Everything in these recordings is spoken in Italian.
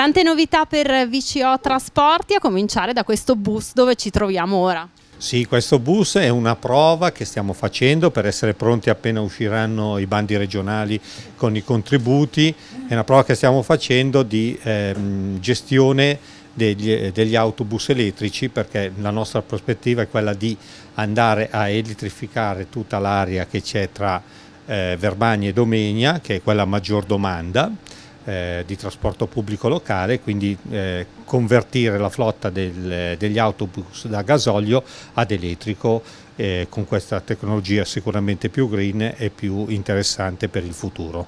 Tante novità per VCO Trasporti, a cominciare da questo bus dove ci troviamo ora. Sì, questo bus è una prova che stiamo facendo per essere pronti appena usciranno i bandi regionali con i contributi, è una prova che stiamo facendo di ehm, gestione degli, degli, autobus elettrici perché la nostra prospettiva è quella di andare a elettrificare tutta l'area che c'è tra eh, Verbagna e Domenia, che è quella a maggior domanda, eh, di trasporto pubblico locale, quindi eh, convertire la flotta del, degli autobus da gasolio ad elettrico eh, con questa tecnologia sicuramente più green e più interessante per il futuro.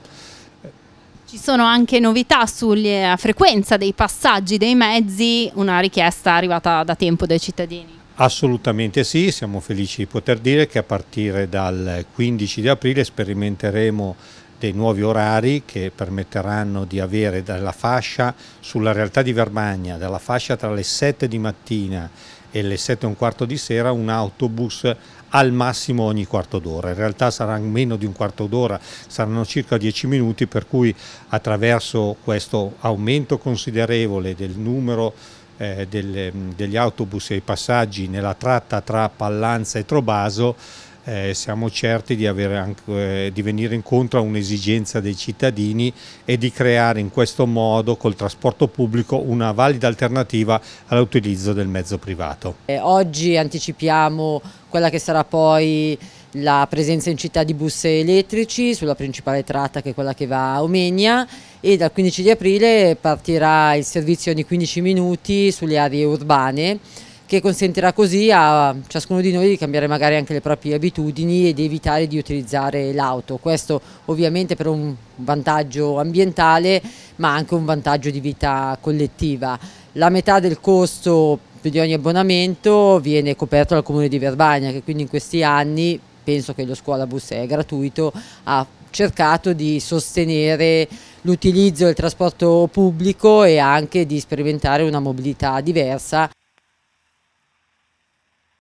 Ci sono anche novità sulla frequenza dei passaggi dei mezzi, una richiesta arrivata da tempo dai cittadini. Assolutamente sì, siamo felici di poter dire che a partire dal 15 di aprile sperimenteremo dei nuovi orari che permetteranno di avere dalla fascia sulla realtà di Verbagna, dalla fascia tra le 7 di mattina e le 7 e un quarto di sera un autobus al massimo ogni quarto d'ora, in realtà sarà meno di un quarto d'ora, saranno circa 10 minuti per cui attraverso questo aumento considerevole del numero eh, delle, mm, degli autobus e i passaggi nella tratta tra Pallanza e Trobaso eh, siamo certi di, anche, eh, di, venire incontro a un'esigenza dei cittadini e di creare in questo modo col trasporto pubblico una valida alternativa all'utilizzo del mezzo privato. Eh, oggi anticipiamo quella che sarà poi la presenza in città di bus elettrici sulla principale tratta che è quella che va a Omegna e dal 15 di aprile partirà il servizio ogni 15 minuti sulle aree urbane che consentirà così a ciascuno di noi di cambiare magari anche le proprie abitudini ed evitare di utilizzare l'auto. Questo ovviamente per un vantaggio ambientale ma anche un vantaggio di vita collettiva. La metà del costo di ogni abbonamento viene coperto dal comune di Verbania che quindi in questi anni penso che lo scuolabus è gratuito, ha cercato di sostenere l'utilizzo del trasporto pubblico e anche di sperimentare una mobilità diversa.